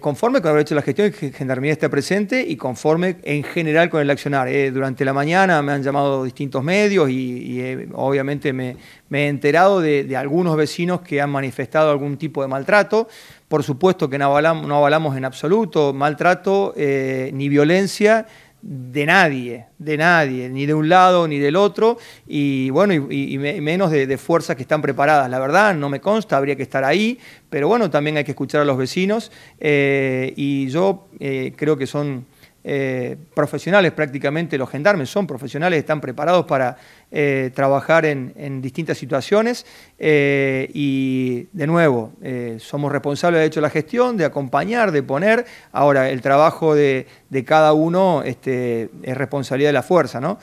Conforme con haber hecho la gestión, Gendarmería está presente y conforme en general con el accionar. Eh, durante la mañana me han llamado distintos medios y, eh, obviamente me, he enterado de, algunos vecinos que han manifestado algún tipo de maltrato. Por supuesto que no avalamos, en absoluto maltrato eh, ni violencia de nadie, de nadie, ni de un lado ni del otro, y bueno, y, menos de, fuerzas que están preparadas. La verdad, no me consta, habría que estar ahí, pero bueno, también hay que escuchar a los vecinos, eh, y yo eh, creo que son eh, profesionales prácticamente, los gendarmes son profesionales, están preparados para eh, trabajar en, distintas situaciones eh, y de nuevo, somos responsables de hecho la gestión, de acompañar, de poner, ahora el trabajo de, cada uno este, es responsabilidad de la fuerza, ¿no?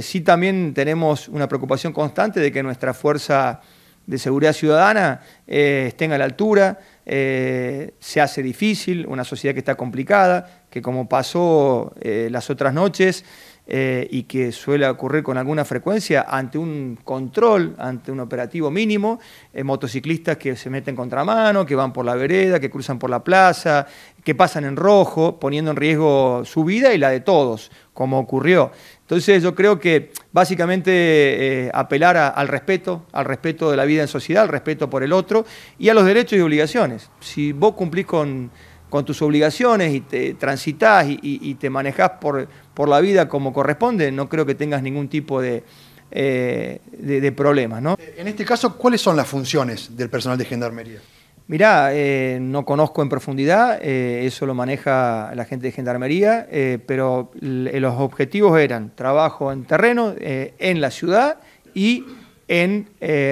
sí también tenemos una preocupación constante de que nuestra fuerza de seguridad ciudadana eh, estén a la altura. Eh, se hace difícil, una sociedad que está complicada, que como pasó eh, las otras noches, eh, y que suele ocurrir con alguna frecuencia ante un control, ante un operativo mínimo, eh, motociclistas que se meten contramano, que van por la vereda, que cruzan por la plaza, que pasan en rojo, poniendo en riesgo su vida y la de todos, como ocurrió. Entonces yo creo que básicamente eh, apelar al respeto, al respeto de la vida en sociedad, al respeto por el otro y a los derechos y obligaciones. Si vos cumplís con con tus obligaciones y te transitas y, te manejas por, la vida como corresponde, no creo que tengas ningún tipo de, eh, de, problemas. ¿no? En este caso, ¿cuáles son las funciones del personal de Gendarmería? Mirá, eh, no conozco en profundidad, eh, eso lo maneja la gente de Gendarmería, pero los objetivos eran trabajo en terreno, en la ciudad y en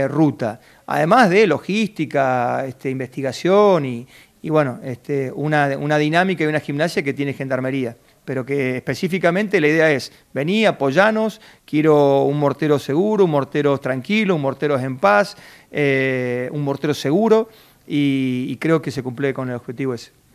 ruta además de logística, este, investigación y, y bueno, este, una, dinámica y una gimnasia que tiene gendarmería pero que específicamente la idea es, vení, apoyanos, quiero un mortero seguro, un mortero tranquilo, un mortero en paz, eh, un mortero seguro, y, y creo que se cumple con el objetivo ese.